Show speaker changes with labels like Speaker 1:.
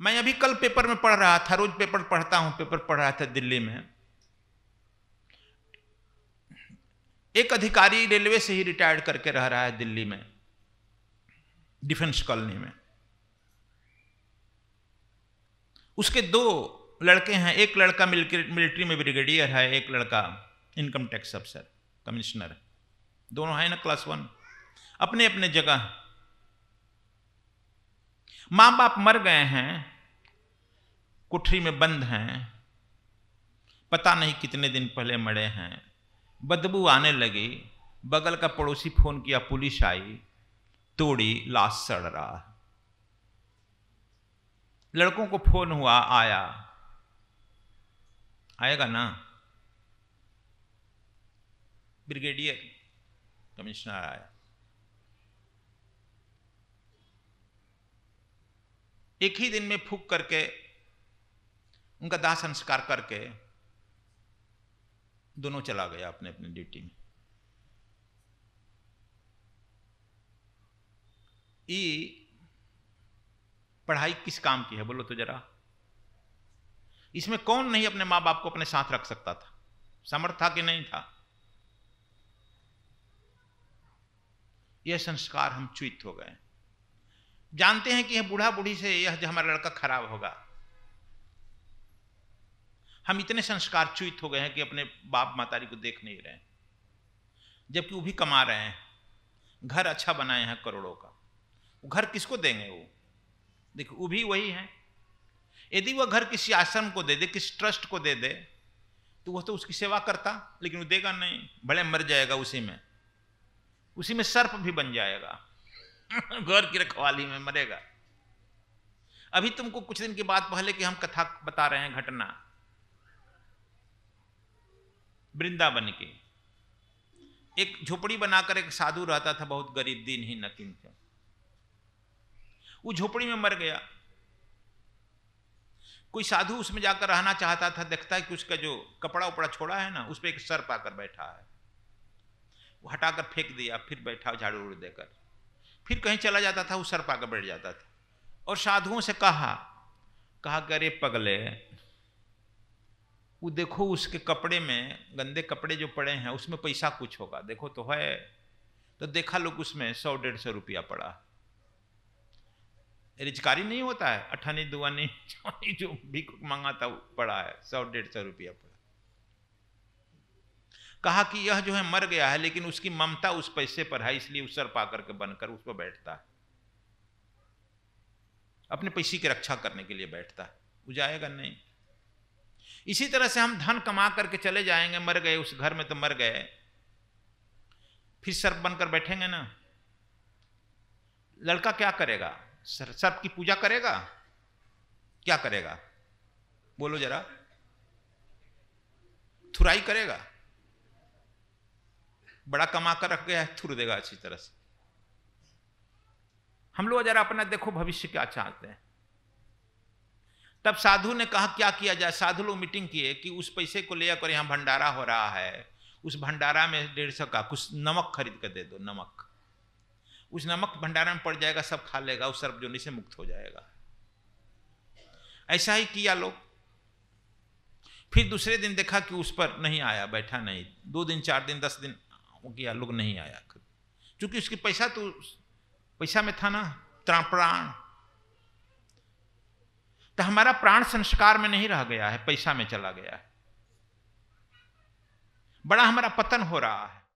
Speaker 1: मैं अभी कल पेपर में पढ़ रहा था रोज पेपर पढ़ता हूं पेपर पढ़ रहा था दिल्ली में एक अधिकारी रेलवे से ही रिटायर्ड करके रह रहा है दिल्ली में डिफेंस कॉलोनी में उसके दो लड़के हैं एक लड़का मिलिट्री में ब्रिगेडियर है एक लड़का इनकम टैक्स अफसर कमिश्नर दोनों हैं ना क्लास वन अपने अपने जगह मां बाप मर गए हैं कुठरी में बंद हैं पता नहीं कितने दिन पहले मरे हैं बदबू आने लगी बगल का पड़ोसी फोन किया पुलिस आई तोड़ी लाश सड़ रहा लड़कों को फोन हुआ आया आएगा ना ब्रिगेडियर कमिश्नर आया एक ही दिन में फूक करके उनका दाह संस्कार करके दोनों चला गया अपने अपने ड्यूटी में ये पढ़ाई किस काम की है बोलो तो जरा इसमें कौन नहीं अपने मां बाप को अपने साथ रख सकता था समर्थ था कि नहीं था यह संस्कार हम चुत हो गए जानते हैं कि यह बूढ़ा बूढ़ी से यह जो हमारा लड़का खराब होगा हम इतने संस्कार चुत हो गए हैं कि अपने बाप मातारी को देख नहीं रहे जबकि वो भी कमा रहे हैं घर अच्छा बनाए हैं करोड़ों का घर किसको देंगे वो देखो वो भी वही है यदि वह घर किसी आश्रम को दे दे किसी ट्रस्ट को दे दे तो वह तो उसकी सेवा करता लेकिन वो देगा नहीं भले मर जाएगा उसी में उसी में सर्प भी बन जाएगा घर की रखवाली में मरेगा अभी तुमको कुछ दिन के बाद पहले कि हम कथा बता रहे हैं घटना वृंदावन के एक झोपड़ी बनाकर एक साधु रहता था बहुत गरीब दिन ही नकिन थे वो झोपड़ी में मर गया कोई साधु उसमें जाकर रहना चाहता था देखता है कि उसका जो कपड़ा उपड़ा छोड़ा है ना उस पर एक सर पाकर बैठा है वो हटाकर फेंक दिया फिर बैठा झाड़ू उड़ देकर फिर कहीं चला जाता था वो सर पाकर बैठ जाता था और साधुओं से कहा कहा कि अरे पगले वो देखो उसके कपड़े में गंदे कपड़े जो पड़े हैं उसमें पैसा कुछ होगा देखो तो है तो देखा लोग उसमें सौ डेढ़ सौ रुपया पड़ा रिचकारी नहीं होता है अठानी दुआनी जो भी मंगाता पड़ा है सौ डेढ़ सौ रुपया पड़ा कहा कि यह जो है मर गया है लेकिन उसकी ममता उस पैसे पर है इसलिए उस सर पा करके बनकर उस पर बैठता है अपने पैसे की रक्षा करने के लिए बैठता है वो जाएगा नहीं इसी तरह से हम धन कमा करके चले जाएंगे मर गए उस घर में तो मर गए फिर सर्प बनकर बैठेंगे ना लड़का क्या करेगा सर सर्प की पूजा करेगा क्या करेगा बोलो जरा थुराई करेगा बड़ा कमा कर रख गया है थ्रू देगा अच्छी तरह से हम लोग जरा अपना देखो भविष्य क्या चाहते हैं तब साधु ने कहा क्या किया जाए साधु लोग मीटिंग किए कि उस पैसे को ले आकर यहां भंडारा हो रहा है उस भंडारा में डेढ़ सौ का कुछ नमक खरीद कर दे दो नमक उस नमक भंडारा में पड़ जाएगा सब खा लेगा उस सर्वजोनी से मुक्त हो जाएगा ऐसा ही किया लोग फिर दूसरे दिन देखा कि उस पर नहीं आया बैठा नहीं दो दिन चार दिन दस दिन वो किया लोग नहीं आया क्योंकि उसकी पैसा तो पैसा में था ना त्राण प्राण तो हमारा प्राण संस्कार में नहीं रह गया है पैसा में चला गया है बड़ा हमारा पतन हो रहा है